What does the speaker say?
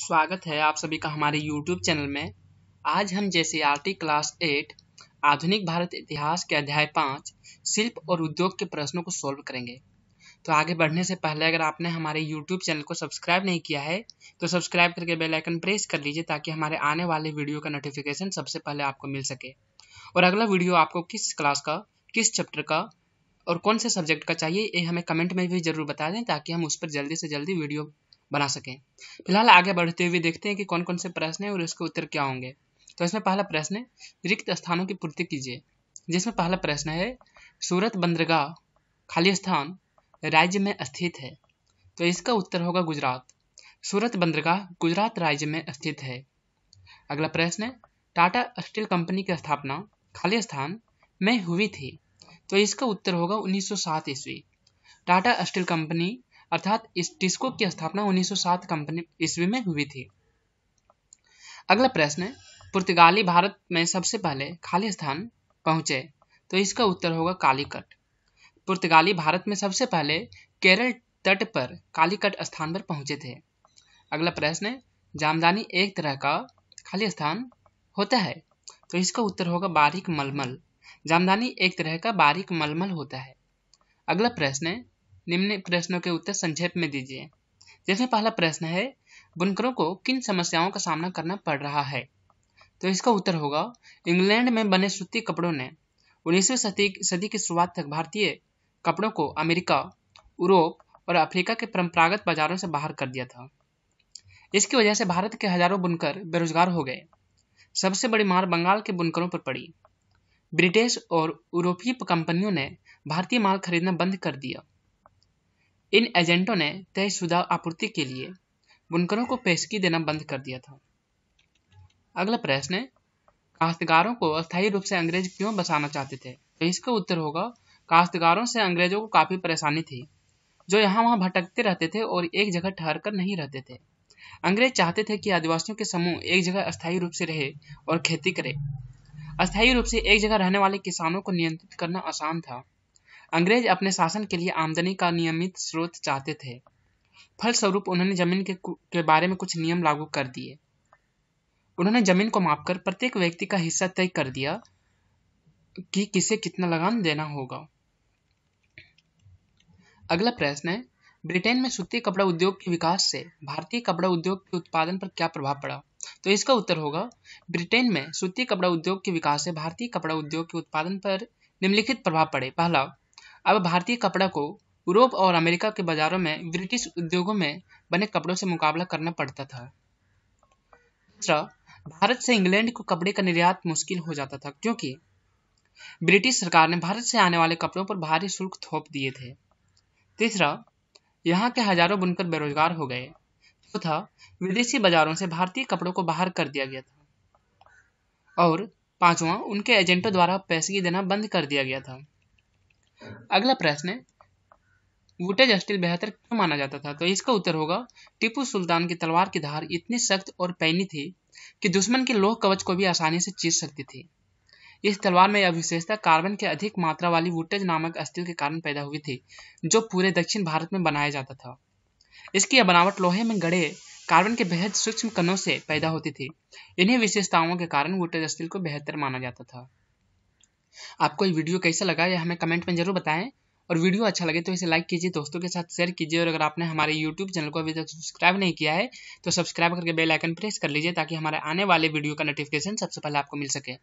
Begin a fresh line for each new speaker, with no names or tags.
स्वागत है आप सभी का हमारे YouTube चैनल में आज हम टी क्लास एट आधुनिक भारत इतिहास के अध्याय पाँच शिल्प और उद्योग के प्रश्नों को सॉल्व करेंगे तो आगे बढ़ने से पहले अगर आपने हमारे YouTube चैनल को सब्सक्राइब नहीं किया है तो सब्सक्राइब करके बेल आइकन प्रेस कर लीजिए ताकि हमारे आने वाले वीडियो का नोटिफिकेशन सबसे पहले आपको मिल सके और अगला वीडियो आपको किस क्लास का किस चैप्टर का और कौन से सब्जेक्ट का चाहिए ये हमें कमेंट में भी जरूर बता दें ताकि हम उस पर जल्दी से जल्दी वीडियो बना सके फिलहाल आगे बढ़ते हुए देखते हैं कि कौन कौन से प्रश्न है और इसके उत्तर क्या होंगे तो इसमें पहला प्रश्न है रिक्त स्थानों की पूर्ति कीजिए जिसमें पहला प्रश्न है सूरत बंदरगाह खाली स्थान राज्य में स्थित है तो इसका उत्तर होगा गुजरात सूरत बंदरगाह गुजरात राज्य में स्थित है अगला प्रश्न है टाटा स्टील कंपनी की स्थापना खाली स्थान में हुई थी तो इसका उत्तर होगा 1907 ईस्वी टाटा स्टील कंपनी अर्थात इस टिस्को की स्थापना 1907 कंपनी ईस्वी में हुई थी अगला प्रश्न पुर्तगाली भारत में सबसे पहले खाली स्थान पहुंचे तो इसका उत्तर होगा कालीकट पुर्तगाली भारत में सबसे पहले केरल तट पर कालीकट स्थान पर पहुंचे थे अगला प्रश्न जामदानी एक तरह का खाली स्थान होता है तो इसका उत्तर होगा बारीक मलमल जामदानी एक तरह का बारीक मलमल होता है अगला प्रश्न निम्न प्रश्नों के उत्तर संक्षेप में दीजिए जैसे पहला प्रश्न है बुनकरों को किन समस्याओं का सामना करना पड़ रहा है तो इसका उत्तर होगा इंग्लैंड में बने सूती कपड़ों ने उन्नीसवीं सदी सदी की शुरुआत तक भारतीय कपड़ों को अमेरिका यूरोप और अफ्रीका के परंपरागत बाजारों से बाहर कर दिया था इसकी वजह से भारत के हजारों बुनकर बेरोजगार हो गए सबसे बड़ी मार बंगाल के बुनकरों पर पड़ी ब्रिटिश और यूरोपीय कंपनियों ने भारतीय माल खरीदना बंद कर दिया इन एजेंटों ने तयशुदा आपूर्ति के लिए बुनकरों को पेशगी देना बंद कर दिया था अगला प्रश्न है काश्तकारों को अस्थायी रूप से अंग्रेज क्यों बसाना चाहते थे तो इसका उत्तर होगा काश्तकारों से अंग्रेजों को काफ़ी परेशानी थी जो यहाँ वहाँ भटकते रहते थे और एक जगह ठहर कर नहीं रहते थे अंग्रेज चाहते थे कि आदिवासियों के समूह एक जगह अस्थायी रूप से रहे और खेती करे अस्थायी रूप से एक जगह रहने वाले किसानों को नियंत्रित करना आसान था अंग्रेज अपने शासन के लिए आमदनी का नियमित स्रोत चाहते थे फलस्वरूप उन्होंने जमीन के, के बारे में कुछ नियम लागू कर दिए उन्होंने जमीन को मापकर प्रत्येक व्यक्ति का हिस्सा तय कर दिया कि किसे कितना लगान देना होगा अगला प्रश्न है ब्रिटेन में सूती कपड़ा उद्योग के विकास से भारतीय कपड़ा उद्योग के उत्पादन पर क्या प्रभाव पड़ा तो इसका उत्तर होगा ब्रिटेन में सूती कपड़ा उद्योग के विकास से भारतीय कपड़ा उद्योग के उत्पादन पर निम्नलिखित प्रभाव पड़े पहला अब भारतीय कपड़ा को यूरोप और अमेरिका के बाजारों में ब्रिटिश उद्योगों में बने कपड़ों से मुकाबला करना पड़ता था दूसरा भारत से इंग्लैंड को कपड़े का निर्यात मुश्किल हो जाता था क्योंकि ब्रिटिश सरकार ने भारत से आने वाले कपड़ों पर भारी शुल्क थोप दिए थे तीसरा यहाँ के हजारों बुनकर बेरोजगार हो गए चौथा तो विदेशी बाजारों से भारतीय कपड़ों को बाहर कर दिया गया था और पांचवा उनके एजेंटों द्वारा पैसे देना बंद कर दिया गया था अगला प्रश्न है वुटेज स्टील बेहतर क्यों माना जाता था तो इसका उत्तर होगा टीपू सुल्तान की तलवार की धार इतनी सख्त और पैनी थी कि दुश्मन के लोह कवच को भी आसानी से चीज सकती थी इस तलवार में यह विशेषता कार्बन के अधिक मात्रा वाली वुटेज नामक स्टील के कारण पैदा हुई थी जो पूरे दक्षिण भारत में बनाया जाता था इसकी यह बनावट लोहे में गड़े कार्बन के बेहद सूक्ष्म कणों से पैदा होती थी इन्हीं विशेषताओं के कारण वुटेज स्टील को बेहतर माना जाता था आपको ये वीडियो कैसा लगा यह हमें कमेंट में ज़रूर बताएं और वीडियो अच्छा लगे तो इसे लाइक कीजिए दोस्तों के साथ शेयर कीजिए और अगर आपने हमारे यूट्यूब चैनल को अभी तक सब्सक्राइब नहीं किया है तो सब्सक्राइब करके बेल आइकन प्रेस कर लीजिए ताकि हमारे आने वाले वीडियो का नोटिफिकेशन सबसे पहले आपको मिल सके